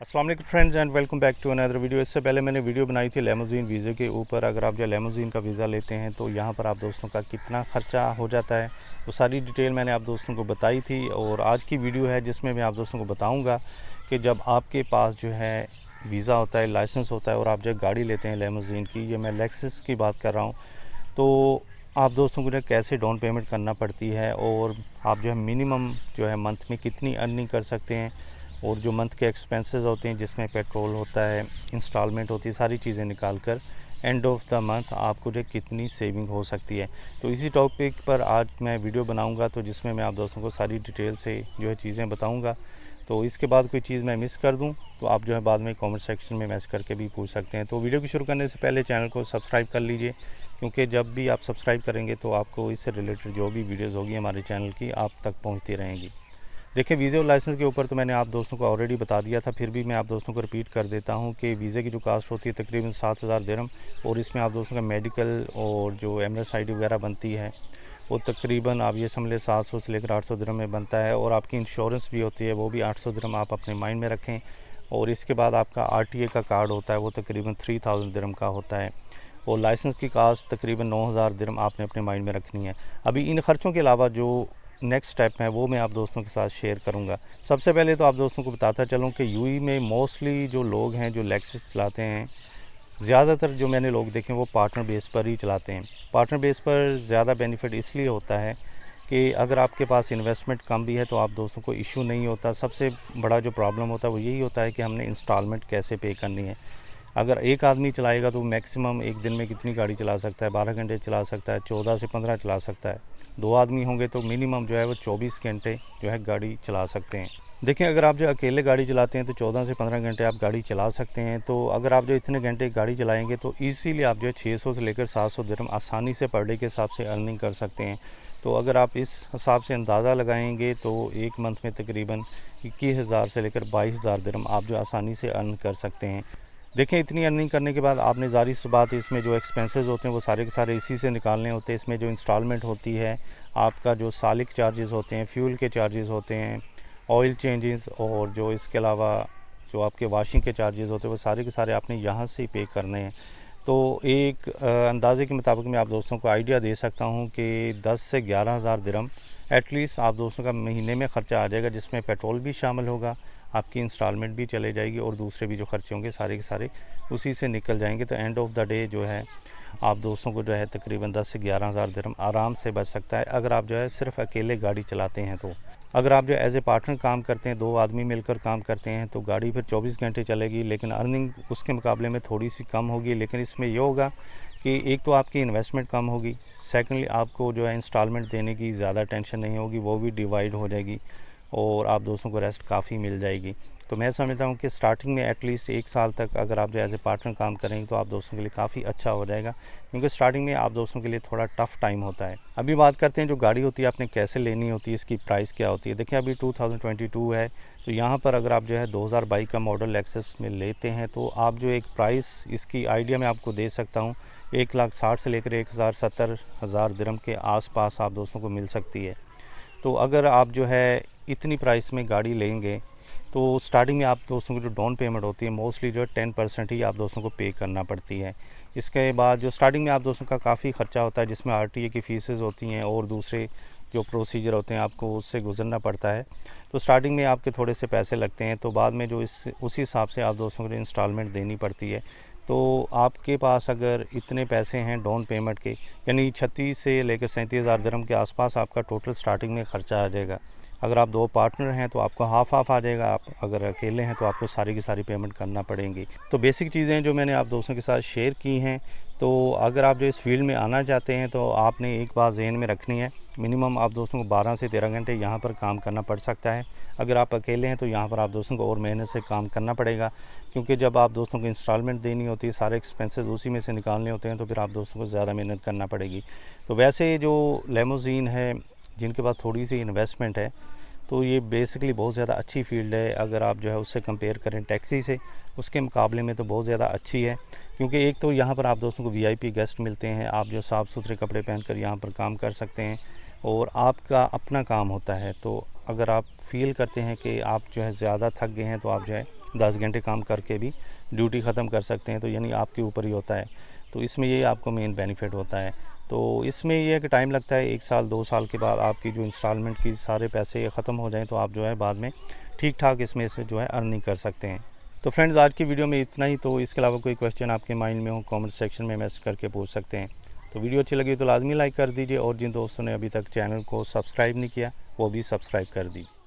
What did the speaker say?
Aslam friends and welcome back to another video इससे पहले मैंने वीडियो बनाई थी लेमोजीन वीज़े के ऊपर अगर आप जो लेमोजीन का वीज़ा लेते हैं तो यहाँ पर आप दोस्तों का कितना ख़र्चा हो जाता है वो सारी डिटेल मैंने आप दोस्तों को बताई थी और आज की वीडियो है जिसमें मैं आप दोस्तों को बताऊँगा कि जब आपके पास जो है वीज़ा होता है लाइसेंस होता है और आप जो गाड़ी लेते हैं लेमोजीन की ये मैं लेक्सिस की बात कर रहा हूँ तो आप दोस्तों को जो कैसे डाउन पेमेंट करना पड़ती है और आप जो है मिनिमम जो है मंथ में कितनी अर्निंग कर सकते हैं और जो मंथ के एक्सपेंसेस होते हैं जिसमें पेट्रोल होता है इंस्टॉलमेंट होती है सारी चीज़ें निकाल कर एंड ऑफ द मंथ आपको जो कितनी सेविंग हो सकती है तो इसी टॉपिक पर आज मैं वीडियो बनाऊंगा तो जिसमें मैं आप दोस्तों को सारी डिटेल से जो है चीज़ें बताऊंगा तो इसके बाद कोई चीज़ मैं मिस कर दूं तो आप जो है बाद में कमेंट सेक्शन में मैसेज करके भी पूछ सकते हैं तो वीडियो को शुरू करने से पहले चैनल को सब्सक्राइब कर लीजिए क्योंकि जब भी आप सब्सक्राइब करेंगे तो आपको इससे रिलेटेड जो भी वीडियोज़ होगी हमारे चैनल की आप तक पहुँचती रहेंगी देखें वीज़े और लाइसेंस के ऊपर तो मैंने आप दोस्तों को ऑलरेडी बता दिया था फिर भी मैं आप दोस्तों को रिपीट कर देता हूं कि वीज़े की जो कास्ट होती है तकरीबन सात हज़ार दरम और इसमें आप दोस्तों का मेडिकल और जो एमरस आई वगैरह बनती है वो तकरीबन आप ये समझ लें सात सौ से लेकर आठ सौ दरम में बनता है और आपकी इंश्योरेंस भी होती है वो भी आठ सौ दरम आप अपने माइंड में रखें और इसके बाद आपका आर टी ए का कार्ड होता है वो तकरीबन थ्री थाउजेंड दरम का होता है और लाइसेंस की कास्ट तकरीबन नौ हज़ार दरम आपने अपने माइंड में रखनी है अभी इन खर्चों के अलावा जो नेक्स्ट स्टेप हैं वो मैं आप दोस्तों के साथ शेयर करूँगा सबसे पहले तो आप दोस्तों को बताता चलूँ कि यूई e में मोस्टली जो लोग हैं जो लेक्सिस चलाते हैं ज़्यादातर जो मैंने लोग देखे वो पार्टनर बेस पर ही चलाते हैं पार्टनर बेस पर ज़्यादा बेनिफिट इसलिए होता है कि अगर आपके पास इन्वेस्टमेंट कम भी है तो आप दोस्तों को इशू नहीं होता सबसे बड़ा जो प्रॉब्लम होता है वो यही होता है कि हमने इंस्टॉलमेंट कैसे पे करनी है अगर एक आदमी चलाएगा तो मैक्सिमम एक दिन में कितनी गाड़ी चला सकता है बारह घंटे चला सकता है चौदह से पंद्रह चला सकता है दो आदमी होंगे तो मिनिमम जो है वो चौबीस घंटे जो है गाड़ी चला सकते हैं देखें अगर आप जो अकेले गाड़ी चलाते हैं तो चौदह से पंद्रह घंटे आप गाड़ी चला सकते हैं तो अगर आप जो इतने घंटे गाड़ी चलाएंगे तो इसीलिए आप जो है सौ से लेकर सात सौ दरम आसानी से पर डे के हिसाब से अर्निंग कर सकते हैं तो अगर आप इस हिसाब से अंदाज़ा लगाएंगे तो एक मंथ में तकरीबन इक्कीस हज़ार से लेकर बाईस हज़ार दरम आप जो आसानी से अर्न कर सकते हैं देखें इतनी अर्निंग करने के बाद आपने जारी से बात इसमें जो एक्सपेंसेस होते हैं वो सारे के सारे इसी से निकालने होते हैं इसमें जो इंस्टॉलमेंट होती है आपका जो सालिक चार्जेस होते हैं फ्यूल के चार्जेस होते हैं ऑयल चेंजेस और जो इसके अलावा जो आपके वाशिंग के चार्जेस होते हैं वो सारे के सारे आपने यहाँ से ही पे करने हैं तो एक अंदाज़े के मुताबिक मैं आप दोस्तों को आइडिया दे सकता हूँ कि दस से ग्यारह हज़ार दिरम एटलीस्ट आप दोस्तों का महीने में ख़र्चा आ जाएगा जिसमें पेट्रोल भी शामिल होगा आपकी इंस्टॉलमेंट भी चले जाएगी और दूसरे भी जो खर्चे होंगे सारे के सारे उसी से निकल जाएंगे तो एंड ऑफ द डे जो है आप दोस्तों को जो है तकरीबन दस से ग्यारह हज़ार दरम आराम से बच सकता है अगर आप जो है सिर्फ अकेले गाड़ी चलाते हैं तो अगर आप जो एज ए पार्टनर काम करते हैं दो आदमी मिलकर काम करते हैं तो गाड़ी फिर 24 घंटे चलेगी लेकिन अर्निंग उसके मुकाबले में थोड़ी सी कम होगी लेकिन इसमें यह होगा कि एक तो आपकी इन्वेस्टमेंट कम होगी सेकेंडली आपको जो है इंस्टॉलमेंट देने की ज़्यादा टेंशन नहीं होगी वो भी डिवाइड हो जाएगी और आप दोस्तों को रेस्ट काफ़ी मिल जाएगी तो मैं समझता हूँ कि स्टार्टिंग में एटलीस्ट एक साल तक अगर आप जो एज ए पार्टनर काम करेंगे तो आप दोस्तों के लिए काफ़ी अच्छा हो जाएगा क्योंकि स्टार्टिंग में आप दोस्तों के लिए थोड़ा टफ टाइम होता है अभी बात करते हैं जो गाड़ी होती है आपने कैसे लेनी होती है इसकी प्राइस क्या होती है देखिए अभी 2022 है तो यहाँ पर अगर आप जो है 2022 का मॉडल एक्सेस में लेते हैं तो आप जो एक प्राइस इसकी आइडिया मैं आपको दे सकता हूँ एक लाख साठ से लेकर एक हज़ार सत्तर हज़ार दरम के आसपास आप दोस्तों को मिल सकती है तो अगर आप जो है इतनी प्राइस में गाड़ी लेंगे तो स्टार्टिंग में आप दोस्तों की जो डाउन पेमेंट होती है मोस्टली जो है टेन परसेंट ही आप दोस्तों को पे करना पड़ती है इसके बाद जो स्टार्टिंग में आप दोस्तों का काफ़ी खर्चा होता है जिसमें आर की फ़ीसेज़ होती हैं और दूसरे जो प्रोसीजर होते हैं आपको उससे गुजरना पड़ता है तो स्टार्टिंग में आपके थोड़े से पैसे लगते हैं तो बाद में जो इस उसी हिसाब से आप दोस्तों को इंस्टॉलमेंट देनी पड़ती है तो आपके पास अगर इतने पैसे हैं डाउन पेमेंट के यानी छत्तीस से लेकर सैंतीस हज़ार दरम के आसपास आपका टोटल स्टार्टिंग में ख़र्चा आ जाएगा अगर आप दो पार्टनर हैं तो आपको हाफ हाफ आ जाएगा आप अगर अकेले हैं तो आपको सारी की सारी पेमेंट करना पड़ेगी तो बेसिक चीज़ें जो मैंने आप दोस्तों के साथ शेयर की हैं तो अगर आप जो इस फील्ड में आना चाहते हैं तो आपने एक बात जहन में रखनी है मिनिमम आप दोस्तों को 12 से 13 घंटे यहाँ पर काम करना पड़ सकता है अगर आप अकेले हैं तो यहाँ पर आप दोस्तों को और मेहनत से काम करना पड़ेगा क्योंकि जब आप दोस्तों को इंस्टॉलमेंट देनी होती है सारे एक्सपेंसेस उसी में से निकालने होते हैं तो फिर आप दोस्तों को ज़्यादा मेहनत करना पड़ेगी तो वैसे जो लेमोजीन है जिनके पास थोड़ी सी इन्वेस्टमेंट है तो ये बेसिकली बहुत ज़्यादा अच्छी फील्ड है अगर आप जो है उससे कंपेयर करें टैक्सी से उसके मुकाबले में तो बहुत ज़्यादा अच्छी है क्योंकि एक तो यहाँ पर आप दोस्तों को वीआईपी गेस्ट मिलते हैं आप जो साफ़ सुथरे कपड़े पहनकर यहाँ पर काम कर सकते हैं और आपका अपना काम होता है तो अगर आप फील करते हैं कि आप जो है ज़्यादा थक गए हैं तो आप जो है दस घंटे काम करके भी ड्यूटी ख़त्म कर सकते हैं तो यानी आपके ऊपर ही होता है तो इसमें ये आपको मेन बेनिफिट होता है तो इसमें यह है कि टाइम लगता है एक साल दो साल के बाद आपकी जो इंस्टॉलमेंट की सारे पैसे ख़त्म हो जाएँ तो आप जो है बाद में ठीक ठाक इसमें से जो है अर्निंग कर सकते हैं तो फ्रेंड्स आज की वीडियो में इतना ही तो इसके अलावा कोई क्वेश्चन आपके माइंड में हो कमेंट सेक्शन में मैसेज करके पूछ सकते हैं तो वीडियो अच्छी लगी तो लाजमी लाइक कर दीजिए और जिन दोस्तों ने अभी तक चैनल को सब्सक्राइब नहीं किया वो भी सब्सक्राइब कर दीजिए